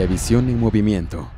Televisión en movimiento.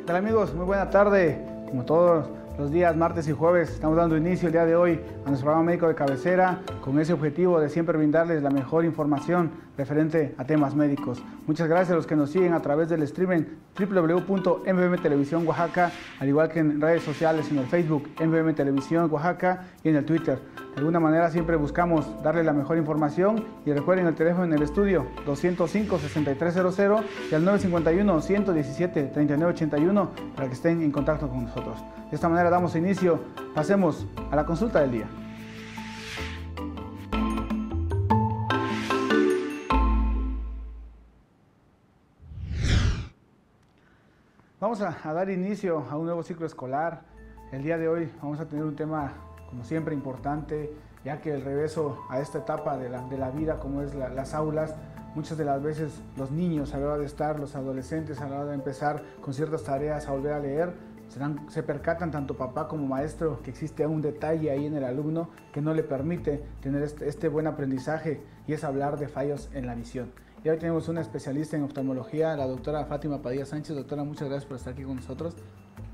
Hola amigos? Muy buena tarde. Como todos los días martes y jueves estamos dando inicio el día de hoy a nuestro programa médico de cabecera con ese objetivo de siempre brindarles la mejor información referente a temas médicos. Muchas gracias a los que nos siguen a través del streaming www.mbm Oaxaca, al igual que en redes sociales, en el Facebook MBM Televisión Oaxaca y en el Twitter. De alguna manera siempre buscamos darle la mejor información y recuerden el teléfono en el estudio 205-6300 y al 951-117-3981 para que estén en contacto con nosotros. De esta manera damos inicio, pasemos a la consulta del día. Vamos a, dar inicio a un nuevo ciclo escolar. El día de hoy vamos a tener un tema, como siempre, importante, ya que el regreso a esta etapa de la, vida, como es las aulas, muchas de las veces los niños a la hora de estar, los adolescentes a la hora de empezar con ciertas tareas a volver a leer, se, percatan tanto papá como maestro que existe un detalle ahí en el alumno que no le permite tener este, este buen aprendizaje y es hablar de fallos en la visión. Y hoy tenemos una especialista en oftalmología, la doctora Fátima Padilla Sánchez. Doctora, muchas gracias por estar aquí con nosotros.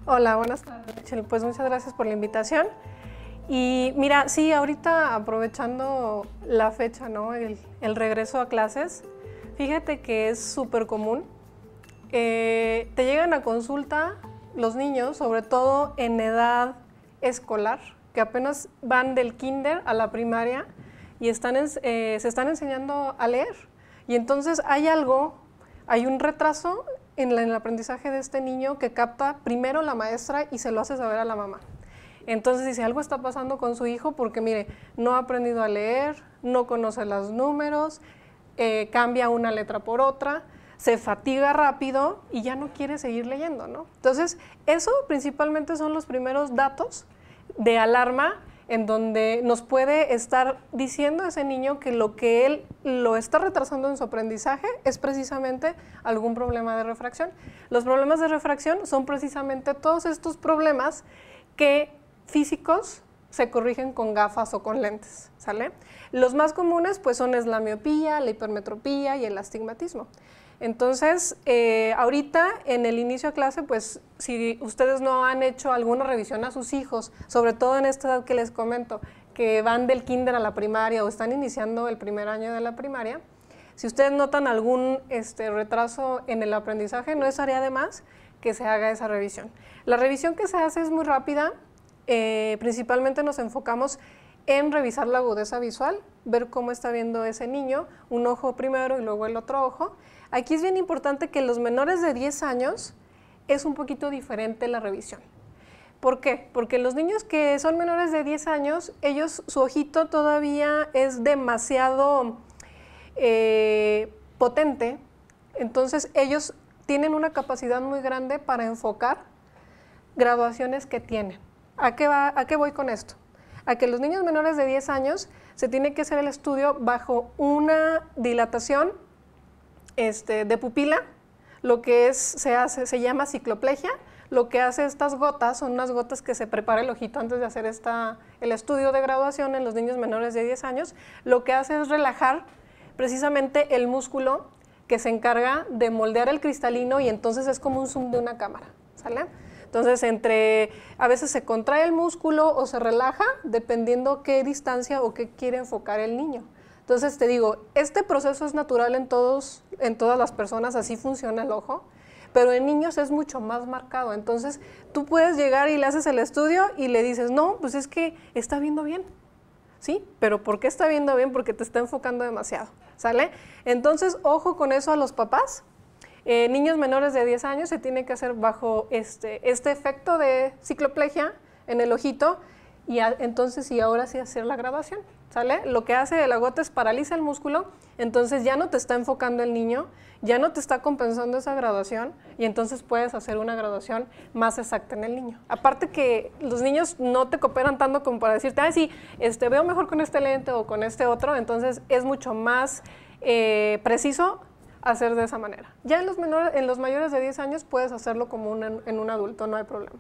Hola, buenas tardes. Pues muchas gracias por la invitación. Y mira, sí, ahorita aprovechando la fecha, ¿no? El, regreso a clases, fíjate que es súper común. Eh, te llegan a consulta los niños, sobre todo en edad escolar, que apenas van del kinder a la primaria y están eh, se están enseñando a leer. Y entonces hay algo, hay un retraso en, el aprendizaje de este niño que capta primero la maestra y se lo hace saber a la mamá. Entonces dice, algo está pasando con su hijo porque mire, no ha aprendido a leer, no conoce los números, eh, cambia una letra por otra, se fatiga rápido y ya no quiere seguir leyendo, ¿no? Entonces, eso principalmente son los primeros datos de alarma en donde nos puede estar diciendo ese niño que lo que él lo está retrasando en su aprendizaje es precisamente algún problema de refracción. Los problemas de refracción son precisamente todos estos problemas que físicos se corrigen con gafas o con lentes, Los más comunes pues son es la miopía, la hipermetropía y el astigmatismo. Entonces, eh, ahorita en el inicio de clase, pues si ustedes no han hecho alguna revisión a sus hijos, sobre todo en esta edad que les comento, que van del kinder a la primaria o están iniciando el primer año de la primaria, si ustedes notan algún este, retraso en el aprendizaje, no es área de más que se haga esa revisión. La revisión que se hace es muy rápida, eh, principalmente nos enfocamos en revisar la agudeza visual, ver cómo está viendo ese niño, un ojo primero y luego el otro ojo. Aquí es bien importante que los menores de 10 años es un poquito diferente la revisión. ¿Por qué? Porque los niños que son menores de 10 años, ellos, su ojito todavía es demasiado eh, potente, entonces ellos tienen una capacidad muy grande para enfocar graduaciones que tienen. ¿A qué, va, ¿A qué voy con esto? a que los niños menores de 10 años se tiene que hacer el estudio bajo una dilatación este, de pupila, lo que se, hace, se llama cicloplegia. Lo que hace estas gotas son unas gotas que se prepara el ojito antes de hacer el estudio de graduación en los niños menores de 10 años. Lo que hace es relajar precisamente el músculo que se encarga de moldear el cristalino y entonces es como un zoom de una cámara. ¿Sale? Entonces, entre a veces se contrae el músculo o se relaja dependiendo qué distancia o qué quiere enfocar el niño. Entonces, te digo, este proceso es natural en en todas las personas, así funciona el ojo pero en niños es mucho más marcado. Entonces, tú puedes llegar y le haces el estudio y le dices, no, pues es que está viendo bien. ¿Sí? Pero ¿por qué está viendo bien? Porque te está enfocando demasiado. ¿Sale? Entonces, ojo con eso a los papás. Eh, niños menores de 10 años se tiene que hacer bajo este, este efecto de cicloplegia en el ojito y entonces y ahora sí hacer la graduación, ¿sale? Lo que hace el gota es paraliza el músculo, entonces ya no te está enfocando el niño, ya no te está compensando esa graduación y entonces puedes hacer una graduación más exacta en el niño. Aparte que los niños no te cooperan tanto como para decirte, ah, sí, este, veo mejor con este lente o con este otro, entonces es mucho más eh, preciso hacer de esa manera. Ya en los, menores, en los mayores de 10 años puedes hacerlo como en un adulto, no hay problema.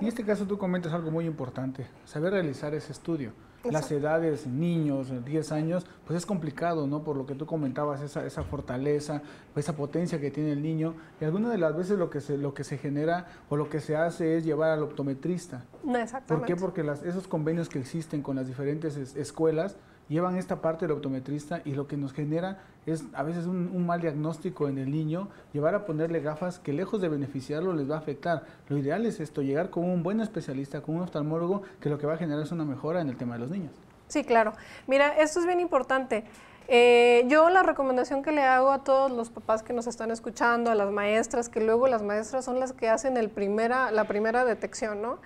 En este caso tú comentas algo muy importante, saber realizar ese estudio. Las edades, niños, 10 eh, años, pues es complicado, ¿no? Por lo que tú comentabas, esa, esa fortaleza, esa potencia que tiene el niño. Y algunas de las veces lo que, se, lo que se genera o lo que se hace es llevar al optometrista. Exactamente. ¿Por qué? Porque esos convenios que existen con las diferentes escuelas, llevan esta parte del optometrista y lo que nos genera es a veces un, mal diagnóstico en el niño, llevar a ponerle gafas que lejos de beneficiarlo les va a afectar. Lo ideal es esto, llegar con un buen especialista, con un oftalmólogo, que lo que va a generar es una mejora en el tema de los niños. Sí, claro. Mira, esto es bien importante. Eh, yo la recomendación que le hago a todos los papás que nos están escuchando, a las maestras, que luego las maestras son las que hacen el primera, la primera detección, ¿no?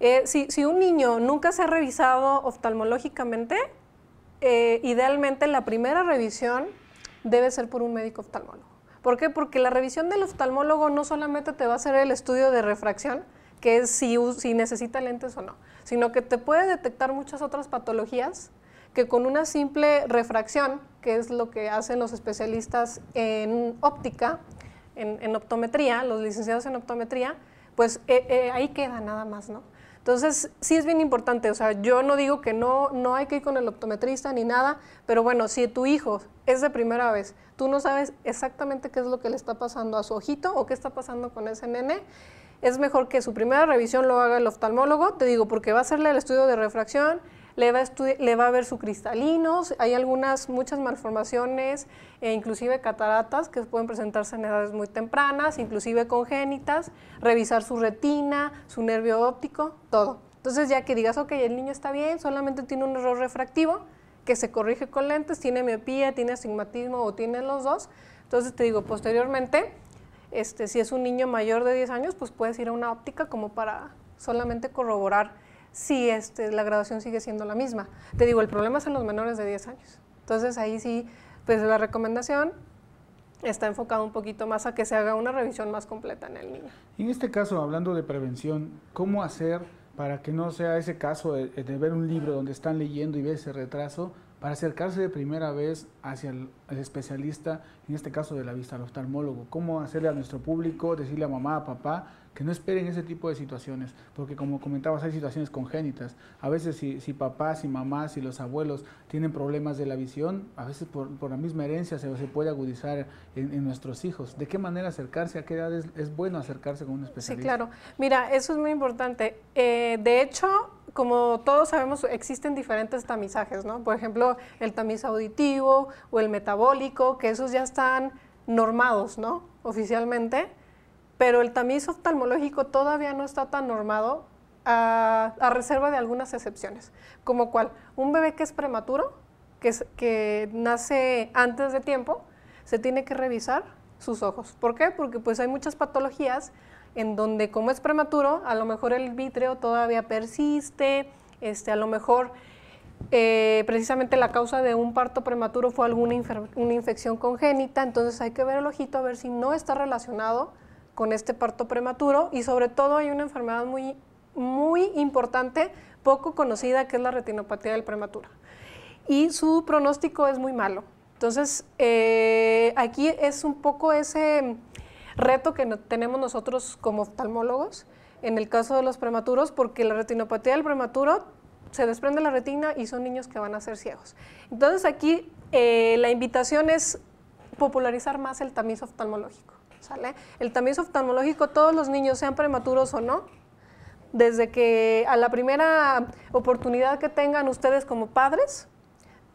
Eh, si, si un niño nunca se ha revisado oftalmológicamente, eh, idealmente la primera revisión debe ser por un médico oftalmólogo. ¿Por qué? Porque la revisión del oftalmólogo no solamente te va a hacer el estudio de refracción, que es si, necesita lentes o no, sino que te puede detectar muchas otras patologías que con una simple refracción, que es lo que hacen los especialistas en óptica, en, optometría, los licenciados en optometría, pues eh, eh, ahí queda nada más, ¿no? Entonces, sí es bien importante, o sea, yo no digo que no, no hay que ir con el optometrista ni nada, pero bueno, si tu hijo es de primera vez, tú no sabes exactamente qué es lo que le está pasando a su ojito o qué está pasando con ese nene, es mejor que su primera revisión lo haga el oftalmólogo, te digo, porque va a hacerle el estudio de refracción, le va, a ver su cristalinos, hay algunas, muchas malformaciones, e inclusive cataratas que pueden presentarse en edades muy tempranas, inclusive congénitas, revisar su retina, su nervio óptico, todo. Entonces ya que digas, ok, el niño está bien, solamente tiene un error refractivo, que se corrige con lentes, tiene miopía, tiene astigmatismo o tiene los dos. Entonces te digo, posteriormente, este, si es un niño mayor de 10 años, pues puedes ir a una óptica como para solamente corroborar si este, la graduación sigue siendo la misma. Te digo, el problema es en los menores de 10 años. Entonces ahí sí, pues la recomendación está enfocada un poquito más a que se haga una revisión más completa en el niño. En este caso, hablando de prevención, ¿cómo hacer para que no sea ese caso de, ver un libro donde están leyendo y ve ese retraso, para acercarse de primera vez hacia el, el, especialista, en este caso de la vista, al oftalmólogo. ¿Cómo hacerle a nuestro público, decirle a mamá, a papá, que no esperen ese tipo de situaciones, porque como comentabas, hay situaciones congénitas. A veces si, papás y mamás y los abuelos tienen problemas de la visión, a veces por, la misma herencia se, puede agudizar en, nuestros hijos. ¿De qué manera acercarse? ¿A qué edad es, bueno acercarse con un especialista? Sí, claro. Mira, eso es muy importante. Eh, de hecho, como todos sabemos, existen diferentes tamizajes, ¿no? Por ejemplo, el tamiz auditivo o el metabólico, que esos ya están normados, ¿no? Oficialmente pero el tamiz oftalmológico todavía no está tan normado a, reserva de algunas excepciones, como cual un bebé que es prematuro, que, que nace antes de tiempo, se tiene que revisar sus ojos. ¿Por qué? Porque pues hay muchas patologías en donde como es prematuro, a lo mejor el vitreo todavía persiste, este, a lo mejor eh, precisamente la causa de un parto prematuro fue alguna una infección congénita, entonces hay que ver el ojito a ver si no está relacionado con este parto prematuro y sobre todo hay una enfermedad muy, muy importante, poco conocida, que es la retinopatía del prematuro. Y su pronóstico es muy malo. Entonces, eh, aquí es un poco ese reto que tenemos nosotros como oftalmólogos en el caso de los prematuros, porque la retinopatía del prematuro se desprende la retina y son niños que van a ser ciegos. Entonces aquí eh, la invitación es popularizar más el tamiz oftalmológico. ¿sale? El tamiz oftalmológico, todos los niños, sean prematuros o no, desde que a la primera oportunidad que tengan ustedes como padres,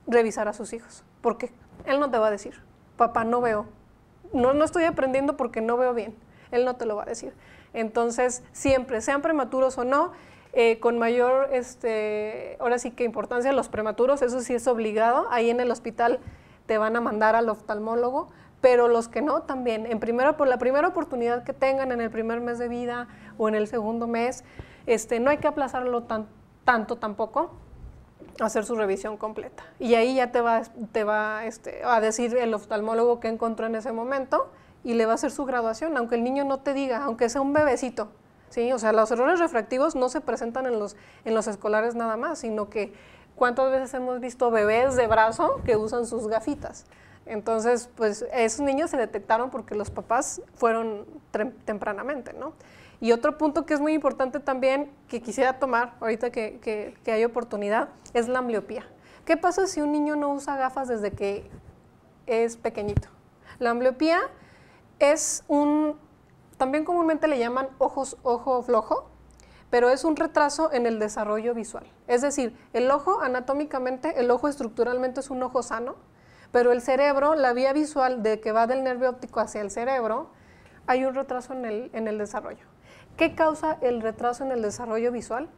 revisar a sus hijos, porque él no te va a decir, papá, no veo, no, no estoy aprendiendo porque no veo bien, él no te lo va a decir. Entonces, siempre, sean prematuros o no, eh, con mayor, este, ahora sí que importancia los prematuros, eso sí es obligado, ahí en el hospital te van a mandar al oftalmólogo, pero los que no también, en por la primera oportunidad que tengan en el primer mes de vida o en el segundo mes, este, no hay que aplazarlo tanto tampoco, hacer su revisión completa. Y ahí ya te va, este, a decir el oftalmólogo que encontró en ese momento y le va a hacer su graduación, aunque el niño no te diga, aunque sea un bebecito. ¿sí? O sea, los errores refractivos no se presentan en los, en los escolares nada más, sino que cuántas veces hemos visto bebés de brazo que usan sus gafitas. Entonces, pues esos niños se detectaron porque los papás fueron tempranamente, ¿no? Y otro punto que es muy importante también, que quisiera tomar ahorita que, hay oportunidad, es la ambliopía. ¿Qué pasa si un niño no usa gafas desde que es pequeñito? La ambliopía es un, también comúnmente le llaman ojos, ojo flojo, pero es un retraso en el desarrollo visual. Es decir, el ojo anatómicamente, el ojo estructuralmente es un ojo sano, pero el cerebro, la vía visual de que va del nervio óptico hacia el cerebro, hay un retraso en el, desarrollo. ¿Qué causa el retraso en el desarrollo visual?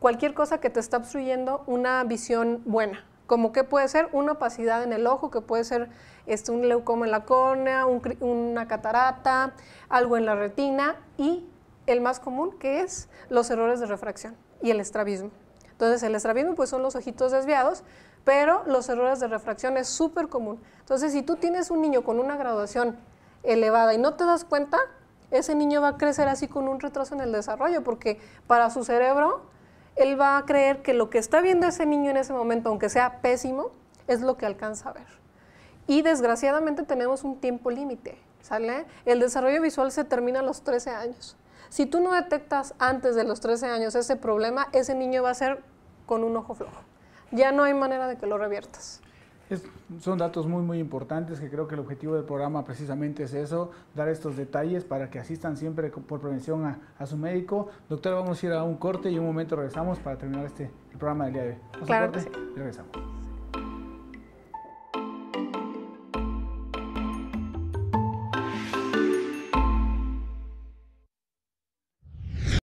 Cualquier cosa que te está obstruyendo una visión buena, como que puede ser una opacidad en el ojo, que puede ser este, un leucoma en la córnea, una catarata, algo en la retina y el más común que es los errores de refracción y el estrabismo. Entonces el estrabismo pues son los ojitos desviados, pero los errores de refracción es súper común. Entonces, si tú tienes un niño con una graduación elevada y no te das cuenta, ese niño va a crecer así con un retraso en el desarrollo, porque para su cerebro, él va a creer que lo que está viendo ese niño en ese momento, aunque sea pésimo, es lo que alcanza a ver. Y desgraciadamente tenemos un tiempo límite, ¿sale? El desarrollo visual se termina a los 13 años. Si tú no detectas antes de los 13 años ese problema, ese niño va a ser con un ojo flojo ya no hay manera de que lo reviertas. son datos muy, muy importantes que creo que el objetivo del programa precisamente es eso, dar estos detalles para que asistan siempre por prevención a, su médico. Doctora, vamos a ir a un corte y en un momento regresamos para terminar este el programa del día de hoy. claro Y regresamos.